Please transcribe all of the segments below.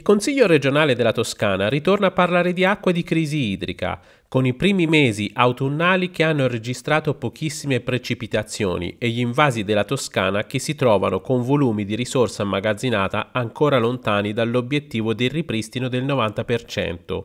Il Consiglio regionale della Toscana ritorna a parlare di acqua e di crisi idrica, con i primi mesi autunnali che hanno registrato pochissime precipitazioni e gli invasi della Toscana che si trovano con volumi di risorsa immagazzinata ancora lontani dall'obiettivo del ripristino del 90%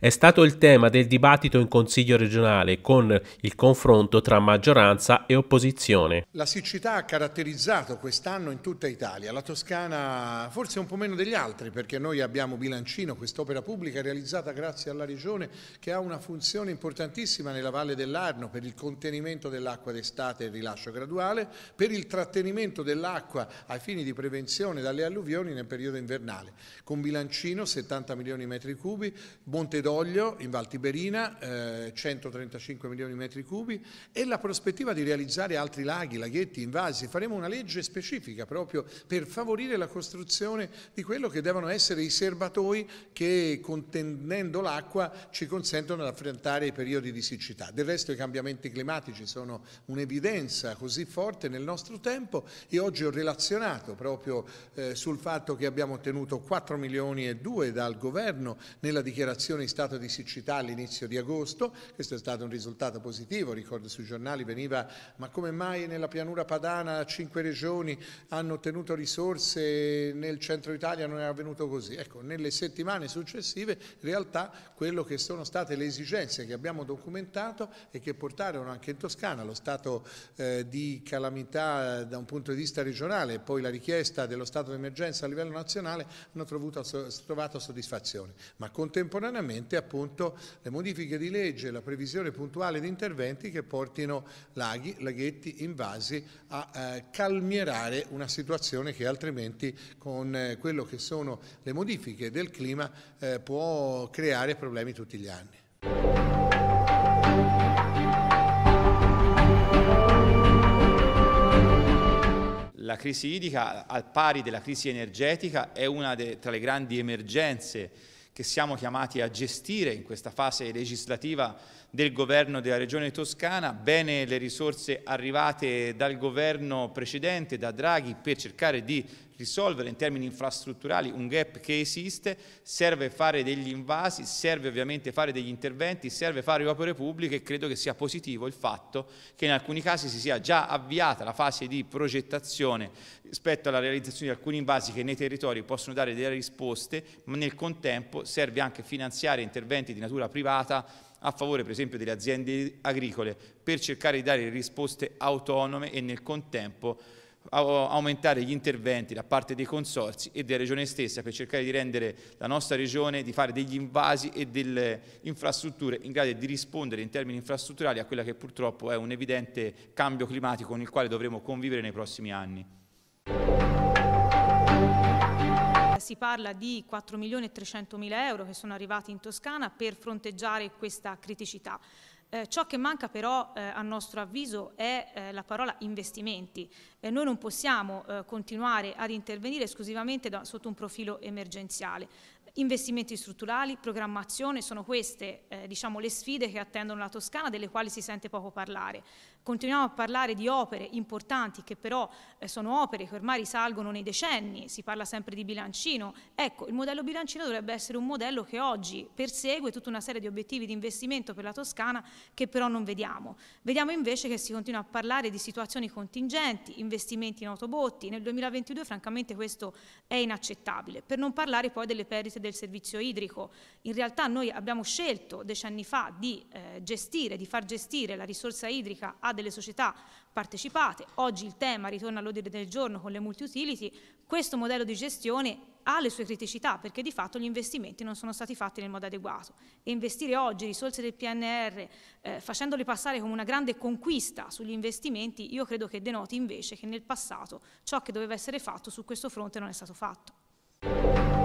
è stato il tema del dibattito in Consiglio regionale con il confronto tra maggioranza e opposizione. La siccità ha caratterizzato quest'anno in tutta Italia, la Toscana forse un po' meno degli altri perché noi abbiamo Bilancino, quest'opera pubblica realizzata grazie alla regione che ha una funzione importantissima nella Valle dell'Arno per il contenimento dell'acqua d'estate e il rilascio graduale, per il trattenimento dell'acqua ai fini di prevenzione dalle alluvioni nel periodo invernale. Con Bilancino 70 milioni di metri cubi, Monte Campidoglio, in Val Tiberina, eh, 135 milioni di metri cubi e la prospettiva di realizzare altri laghi, laghetti, invasi. Faremo una legge specifica proprio per favorire la costruzione di quello che devono essere i serbatoi che contenendo l'acqua ci consentono di affrontare i periodi di siccità. Del resto i cambiamenti climatici sono un'evidenza così forte nel nostro tempo e oggi ho relazionato proprio eh, sul fatto che abbiamo ottenuto 4 milioni e 2 dal governo nella dichiarazione istituzionale stato di siccità all'inizio di agosto, questo è stato un risultato positivo, ricordo sui giornali veniva ma come mai nella pianura padana cinque regioni hanno ottenuto risorse nel centro Italia non è avvenuto così. Ecco, nelle settimane successive in realtà quello che sono state le esigenze che abbiamo documentato e che portarono anche in Toscana lo stato eh, di calamità eh, da un punto di vista regionale e poi la richiesta dello stato di emergenza a livello nazionale hanno trovato, trovato soddisfazione, ma contemporaneamente sicuramente appunto le modifiche di legge, la previsione puntuale di interventi che portino laghi, laghetti, invasi a eh, calmierare una situazione che altrimenti con eh, quello che sono le modifiche del clima eh, può creare problemi tutti gli anni. La crisi idrica, al pari della crisi energetica, è una de, tra le grandi emergenze che siamo chiamati a gestire in questa fase legislativa del governo della regione toscana, bene le risorse arrivate dal governo precedente, da Draghi, per cercare di risolvere in termini infrastrutturali un gap che esiste, serve fare degli invasi, serve ovviamente fare degli interventi, serve fare opere pubbliche e credo che sia positivo il fatto che in alcuni casi si sia già avviata la fase di progettazione rispetto alla realizzazione di alcuni invasi che nei territori possono dare delle risposte, ma nel contempo serve anche finanziare interventi di natura privata a favore per esempio delle aziende agricole per cercare di dare risposte autonome e nel contempo aumentare gli interventi da parte dei consorzi e della regione stessa per cercare di rendere la nostra regione, di fare degli invasi e delle infrastrutture in grado di rispondere in termini infrastrutturali a quella che purtroppo è un evidente cambio climatico con il quale dovremo convivere nei prossimi anni si parla di 4 milioni e 300 mila euro che sono arrivati in Toscana per fronteggiare questa criticità. Eh, ciò che manca però eh, a nostro avviso è eh, la parola investimenti. noi non possiamo eh, continuare ad intervenire esclusivamente da, sotto un profilo emergenziale. Investimenti strutturali, programmazione, sono queste eh, diciamo, le sfide che attendono la Toscana, delle quali si sente poco parlare. Continuiamo a parlare di opere importanti che però eh, sono opere che ormai risalgono nei decenni, si parla sempre di bilancino. Ecco, il modello bilancino dovrebbe essere un modello che oggi persegue tutta una serie di obiettivi di investimento per la Toscana che però non vediamo. Vediamo invece che si continua a parlare di situazioni contingenti, investimenti in autobotti. Nel 2022 francamente questo è inaccettabile, per non parlare poi delle perdite del servizio idrico. In realtà noi abbiamo scelto decenni fa di eh, gestire, di far gestire la risorsa idrica ad delle società partecipate, oggi il tema ritorna all'ordine del giorno con le multi-utility, questo modello di gestione ha le sue criticità perché di fatto gli investimenti non sono stati fatti nel modo adeguato e investire oggi risorse del PNR eh, facendole passare come una grande conquista sugli investimenti io credo che denoti invece che nel passato ciò che doveva essere fatto su questo fronte non è stato fatto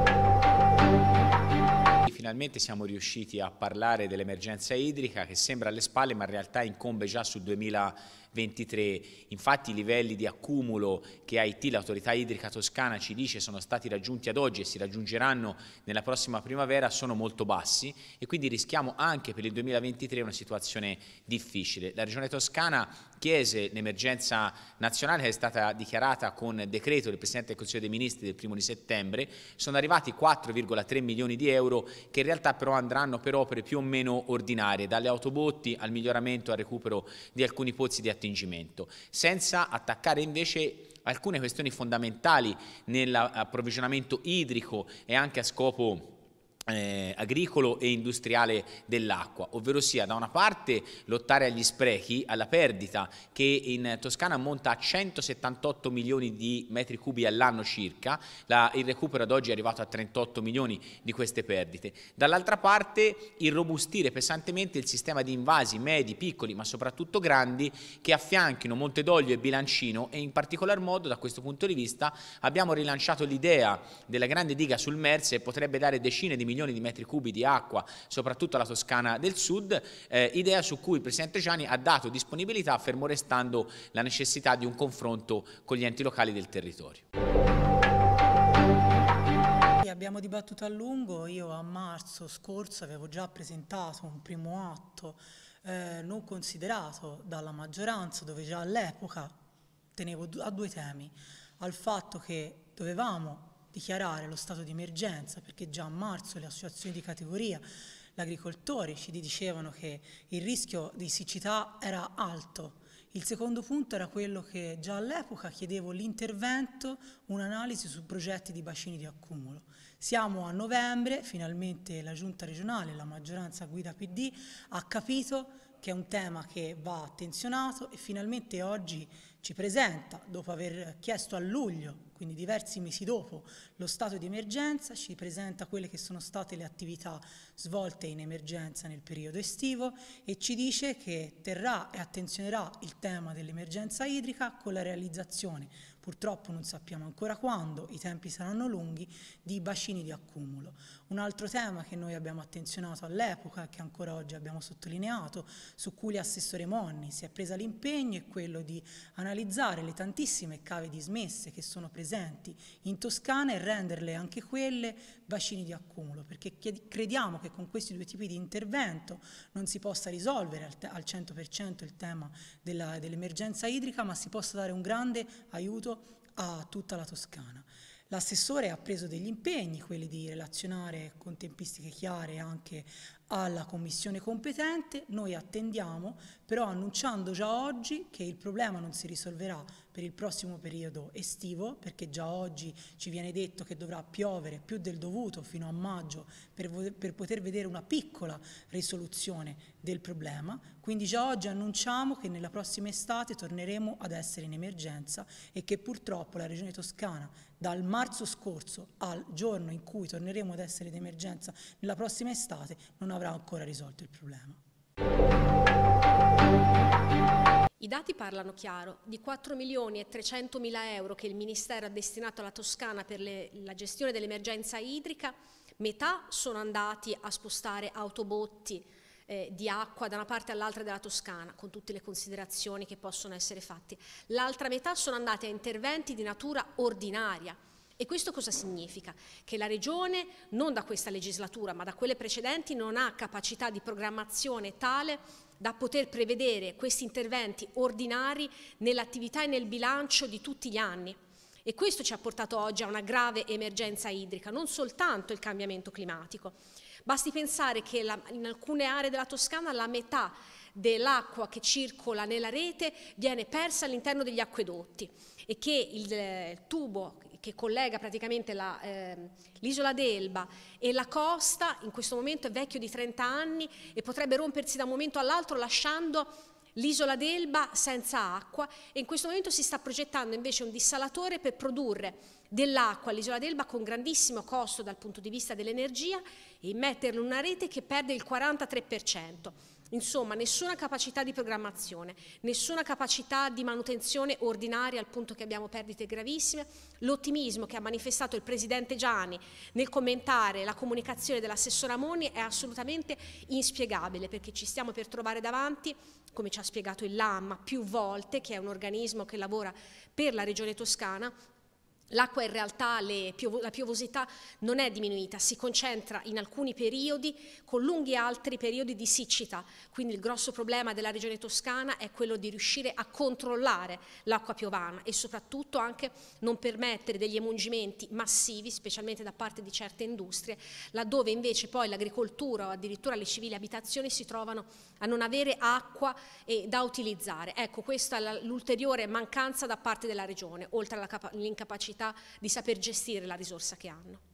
finalmente siamo riusciti a parlare dell'emergenza idrica che sembra alle spalle ma in realtà incombe già sul 2023. Infatti i livelli di accumulo che AIT, l'autorità idrica toscana, ci dice sono stati raggiunti ad oggi e si raggiungeranno nella prossima primavera sono molto bassi e quindi rischiamo anche per il 2023 una situazione difficile. La regione toscana chiese l'emergenza nazionale che è stata dichiarata con decreto del Presidente del Consiglio dei Ministri del primo di settembre, sono arrivati 4,3 milioni di euro che in realtà però andranno per opere più o meno ordinarie, dalle autobotti al miglioramento e al recupero di alcuni pozzi di attingimento, senza attaccare invece alcune questioni fondamentali nell'approvvigionamento idrico e anche a scopo eh, agricolo e industriale dell'acqua, ovvero sia da una parte lottare agli sprechi, alla perdita che in Toscana ammonta a 178 milioni di metri cubi all'anno circa, la, il recupero ad oggi è arrivato a 38 milioni di queste perdite, dall'altra parte irrobustire pesantemente il sistema di invasi medi, piccoli ma soprattutto grandi che affianchino Montedoglio e Bilancino e in particolar modo da questo punto di vista abbiamo rilanciato l'idea della grande diga sul Merse che potrebbe dare decine di milioni milioni di metri cubi di acqua, soprattutto alla Toscana del Sud, eh, idea su cui il Presidente Gianni ha dato disponibilità fermo restando la necessità di un confronto con gli enti locali del territorio. Abbiamo dibattuto a lungo, io a marzo scorso avevo già presentato un primo atto eh, non considerato dalla maggioranza, dove già all'epoca tenevo a due temi, al fatto che dovevamo dichiarare lo stato di emergenza, perché già a marzo le associazioni di categoria, gli agricoltori ci dicevano che il rischio di siccità era alto. Il secondo punto era quello che già all'epoca chiedevo l'intervento, un'analisi su progetti di bacini di accumulo. Siamo a novembre, finalmente la giunta regionale, la maggioranza guida PD, ha capito che è un tema che va attenzionato e finalmente oggi ci presenta, dopo aver chiesto a luglio, quindi diversi mesi dopo, lo stato di emergenza, ci presenta quelle che sono state le attività svolte in emergenza nel periodo estivo e ci dice che terrà e attenzionerà il tema dell'emergenza idrica con la realizzazione purtroppo non sappiamo ancora quando, i tempi saranno lunghi, di bacini di accumulo. Un altro tema che noi abbiamo attenzionato all'epoca e che ancora oggi abbiamo sottolineato, su cui l'assessore Monni si è presa l'impegno, è quello di analizzare le tantissime cave dismesse che sono presenti in Toscana e renderle anche quelle bacini di accumulo, perché crediamo che con questi due tipi di intervento non si possa risolvere al, al 100% il tema dell'emergenza dell idrica, ma si possa dare un grande aiuto a tutta la Toscana. L'assessore ha preso degli impegni, quelli di relazionare con tempistiche chiare anche alla commissione competente, noi attendiamo però annunciando già oggi che il problema non si risolverà per il prossimo periodo estivo perché già oggi ci viene detto che dovrà piovere più del dovuto fino a maggio per, per poter vedere una piccola risoluzione del problema, quindi già oggi annunciamo che nella prossima estate torneremo ad essere in emergenza e che purtroppo la Regione Toscana dal marzo scorso al giorno in cui torneremo ad essere in emergenza nella prossima estate non avrà avrà ancora risolto il problema. I dati parlano chiaro, di 4 milioni e 300 mila euro che il Ministero ha destinato alla Toscana per le, la gestione dell'emergenza idrica, metà sono andati a spostare autobotti eh, di acqua da una parte all'altra della Toscana, con tutte le considerazioni che possono essere fatte, l'altra metà sono andate a interventi di natura ordinaria, e questo cosa significa? Che la Regione, non da questa legislatura ma da quelle precedenti, non ha capacità di programmazione tale da poter prevedere questi interventi ordinari nell'attività e nel bilancio di tutti gli anni. E questo ci ha portato oggi a una grave emergenza idrica, non soltanto il cambiamento climatico. Basti pensare che la, in alcune aree della Toscana la metà dell'acqua che circola nella rete viene persa all'interno degli acquedotti e che il, eh, il tubo che collega praticamente la, eh, l'isola d'Elba e la costa, in questo momento è vecchio di 30 anni e potrebbe rompersi da un momento all'altro lasciando l'isola d'Elba senza acqua e in questo momento si sta progettando invece un dissalatore per produrre dell'acqua all'isola d'Elba con grandissimo costo dal punto di vista dell'energia e metterlo in una rete che perde il 43%. Insomma, nessuna capacità di programmazione, nessuna capacità di manutenzione ordinaria al punto che abbiamo perdite gravissime. L'ottimismo che ha manifestato il presidente Gianni nel commentare la comunicazione dell'assessore Moni è assolutamente inspiegabile perché ci stiamo per trovare davanti come ci ha spiegato il LAMMA più volte, che è un organismo che lavora per la Regione Toscana, L'acqua in realtà, piovo, la piovosità non è diminuita, si concentra in alcuni periodi con lunghi altri periodi di siccità, quindi il grosso problema della regione toscana è quello di riuscire a controllare l'acqua piovana e soprattutto anche non permettere degli emungimenti massivi, specialmente da parte di certe industrie, laddove invece poi l'agricoltura o addirittura le civili abitazioni si trovano a non avere acqua da utilizzare. Ecco, questa è l'ulteriore mancanza da parte della regione, oltre all'incapacità capacità di saper gestire la risorsa che hanno.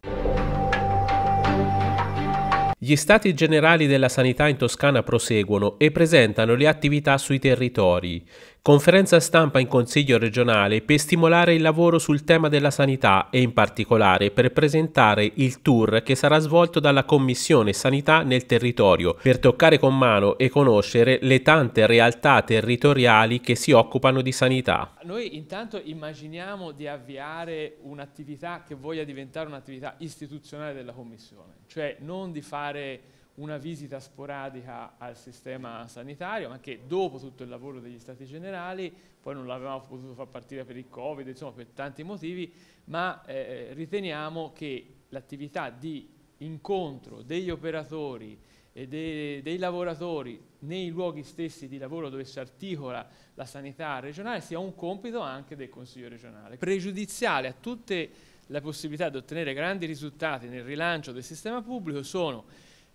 Gli stati generali della sanità in Toscana proseguono e presentano le attività sui territori. Conferenza stampa in Consiglio regionale per stimolare il lavoro sul tema della sanità e in particolare per presentare il tour che sarà svolto dalla Commissione Sanità nel territorio per toccare con mano e conoscere le tante realtà territoriali che si occupano di sanità. Noi intanto immaginiamo di avviare un'attività che voglia diventare un'attività istituzionale della Commissione, cioè non di fare una visita sporadica al sistema sanitario, anche dopo tutto il lavoro degli stati generali, poi non l'avevamo potuto far partire per il Covid, insomma per tanti motivi, ma eh, eh riteniamo che l'attività di incontro degli operatori e dei, dei lavoratori nei luoghi stessi di lavoro dove si articola la sanità regionale sia un compito anche del Consiglio regionale. Pregiudiziale a tutte le possibilità di ottenere grandi risultati nel rilancio del sistema pubblico sono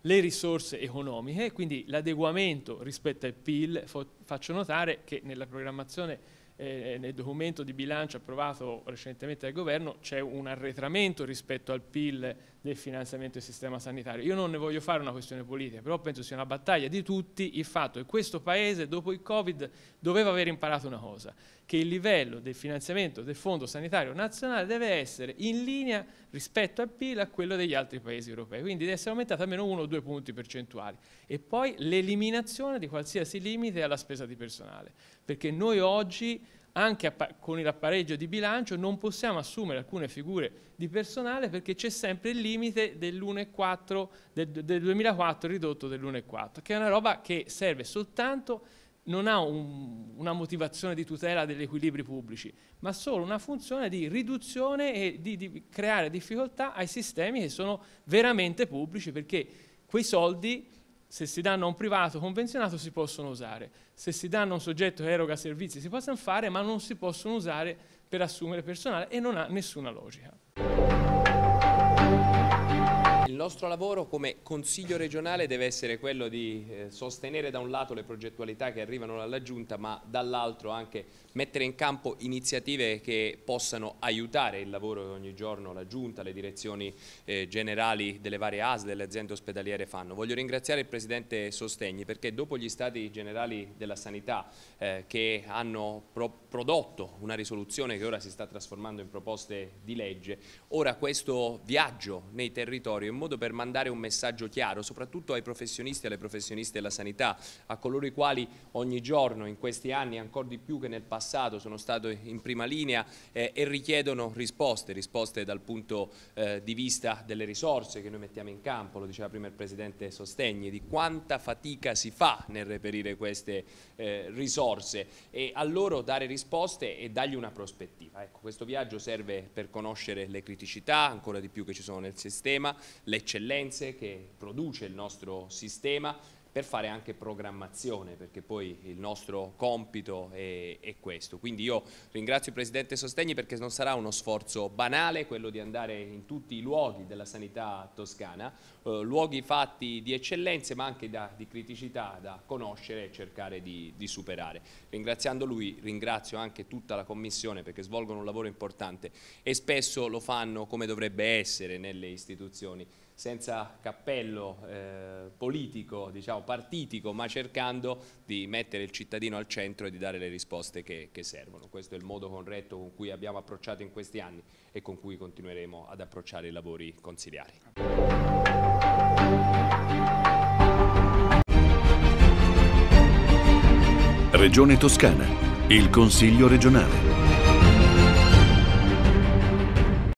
le risorse economiche, quindi l'adeguamento rispetto al PIL. Faccio notare che nella programmazione eh, nel documento di bilancio approvato recentemente dal governo c'è un arretramento rispetto al PIL del finanziamento del sistema sanitario. Io non ne voglio fare una questione politica, però penso sia una battaglia di tutti il fatto che questo Paese dopo il Covid doveva aver imparato una cosa, che il livello del finanziamento del Fondo Sanitario Nazionale deve essere in linea rispetto al PIL a quello degli altri Paesi europei, quindi deve essere aumentato almeno uno o due punti percentuali. E poi l'eliminazione di qualsiasi limite alla spesa di personale, perché noi oggi anche con il pareggio di bilancio non possiamo assumere alcune figure di personale perché c'è sempre il limite dell'1,4 del, del 2004 ridotto dell'1,4 che è una roba che serve soltanto non ha un, una motivazione di tutela degli equilibri pubblici, ma solo una funzione di riduzione e di, di creare difficoltà ai sistemi che sono veramente pubblici perché quei soldi se si danno a un privato convenzionato si possono usare, se si danno a un soggetto che eroga servizi si possono fare, ma non si possono usare per assumere personale e non ha nessuna logica il nostro lavoro come Consiglio regionale deve essere quello di eh, sostenere da un lato le progettualità che arrivano dalla Giunta ma dall'altro anche mettere in campo iniziative che possano aiutare il lavoro che ogni giorno la Giunta, le direzioni eh, generali delle varie AS, delle aziende ospedaliere fanno. Voglio ringraziare il Presidente Sostegni perché dopo gli stati generali della sanità eh, che hanno pro prodotto una risoluzione che ora si sta trasformando in proposte di legge, ora questo viaggio nei territori è molto modo per mandare un messaggio chiaro, soprattutto ai professionisti e alle professioniste della sanità, a coloro i quali ogni giorno in questi anni, ancora di più che nel passato, sono stati in prima linea eh, e richiedono risposte, risposte dal punto eh, di vista delle risorse che noi mettiamo in campo, lo diceva prima il Presidente Sostegni, di quanta fatica si fa nel reperire queste eh, risorse e a loro dare risposte e dargli una prospettiva. Ecco, questo viaggio serve per conoscere le criticità ancora di più che ci sono nel sistema, le le eccellenze che produce il nostro sistema, per fare anche programmazione, perché poi il nostro compito è, è questo. Quindi io ringrazio il Presidente Sostegni perché non sarà uno sforzo banale quello di andare in tutti i luoghi della sanità toscana, eh, luoghi fatti di eccellenze ma anche da, di criticità da conoscere e cercare di, di superare. Ringraziando lui ringrazio anche tutta la Commissione perché svolgono un lavoro importante e spesso lo fanno come dovrebbe essere nelle istituzioni senza cappello eh, politico, diciamo, partitico, ma cercando di mettere il cittadino al centro e di dare le risposte che, che servono. Questo è il modo corretto con cui abbiamo approcciato in questi anni e con cui continueremo ad approcciare i lavori consiliari. Regione Toscana, il Consiglio regionale.